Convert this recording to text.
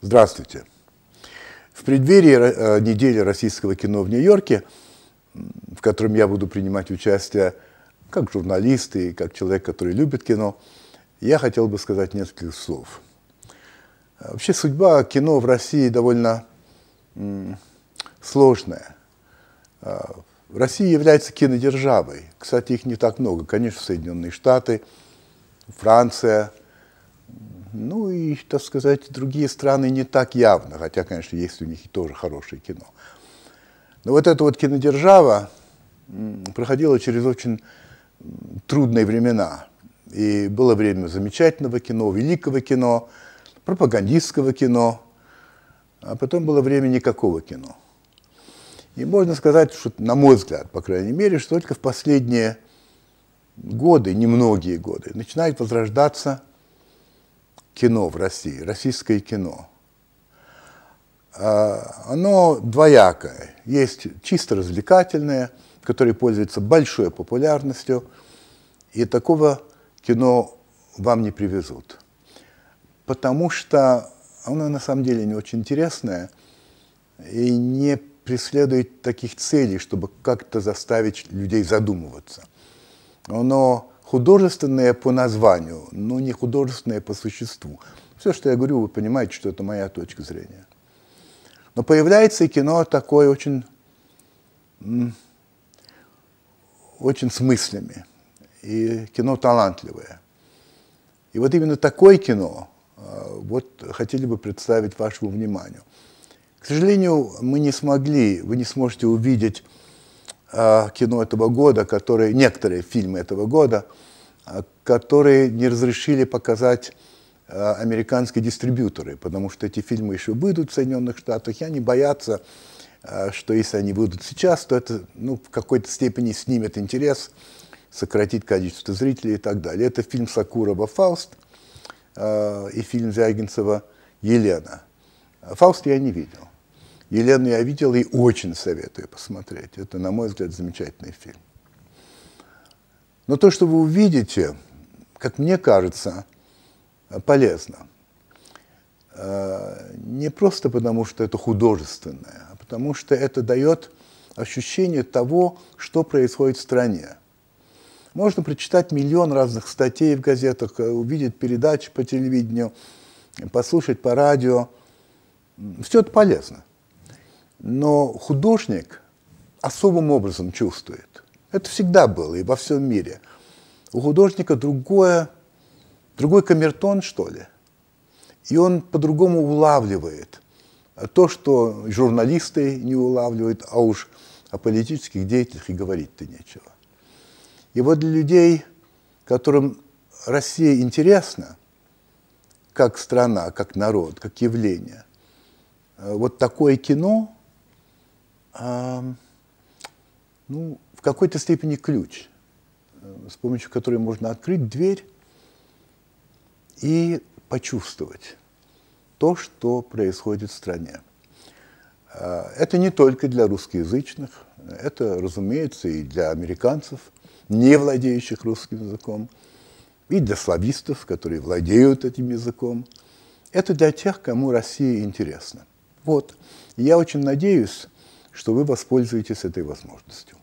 Здравствуйте. В преддверии э, недели российского кино в Нью-Йорке, в котором я буду принимать участие как журналист и как человек, который любит кино, я хотел бы сказать несколько слов. Э, вообще судьба кино в России довольно сложная. Э, Россия является кинодержавой. Кстати, их не так много. Конечно, Соединенные Штаты, Франция, ну и, так сказать, другие страны не так явно, хотя, конечно, есть у них и тоже хорошее кино. Но вот эта вот кинодержава проходила через очень трудные времена. И было время замечательного кино, великого кино, пропагандистского кино, а потом было время никакого кино. И можно сказать, что, на мой взгляд, по крайней мере, что только в последние годы, немногие годы, начинает возрождаться кино в России, российское кино, а, оно двоякое. Есть чисто развлекательное, которое пользуется большой популярностью, и такого кино вам не привезут. Потому что оно на самом деле не очень интересное и не преследует таких целей, чтобы как-то заставить людей задумываться. Оно художественное по названию, но не художественное по существу. Все, что я говорю, вы понимаете, что это моя точка зрения. Но появляется и кино такое очень, очень с мыслями, и кино талантливое. И вот именно такое кино а, вот хотели бы представить вашему вниманию. К сожалению, мы не смогли, вы не сможете увидеть Э, кино этого года, которые, некоторые фильмы этого года, э, которые не разрешили показать э, американские дистрибьюторы, потому что эти фильмы еще выйдут в Соединенных Штатах, и они боятся, что если они выйдут сейчас, то это ну, в какой-то степени снимет интерес, сократит количество зрителей и так далее. Это фильм Сакурова «Фауст» и фильм Звягинцева «Елена». «Фауст» я не видел. Елену я видел и очень советую посмотреть. Это, на мой взгляд, замечательный фильм. Но то, что вы увидите, как мне кажется, полезно. Э, не просто потому, что это художественное, а потому что это дает ощущение того, что происходит в стране. Можно прочитать миллион разных статей в газетах, э, увидеть передачи по телевидению, послушать по радио. Все это полезно. Но художник особым образом чувствует. Это всегда было и во всем мире. У художника другое, другой камертон, что ли. И он по-другому улавливает а то, что журналисты не улавливают, а уж о политических деятелях и говорить-то нечего. И вот для людей, которым Россия интересна, как страна, как народ, как явление, э, вот такое кино – ну, в какой-то степени ключ, э, с помощью которого можно открыть дверь и почувствовать то, что происходит в стране. А, это не только для русскоязычных, это, разумеется, и для американцев, не владеющих русским языком, и для славистов, которые владеют этим языком. Это для тех, кому Россия интересна. Вот. Я очень надеюсь, что вы воспользуетесь этой возможностью.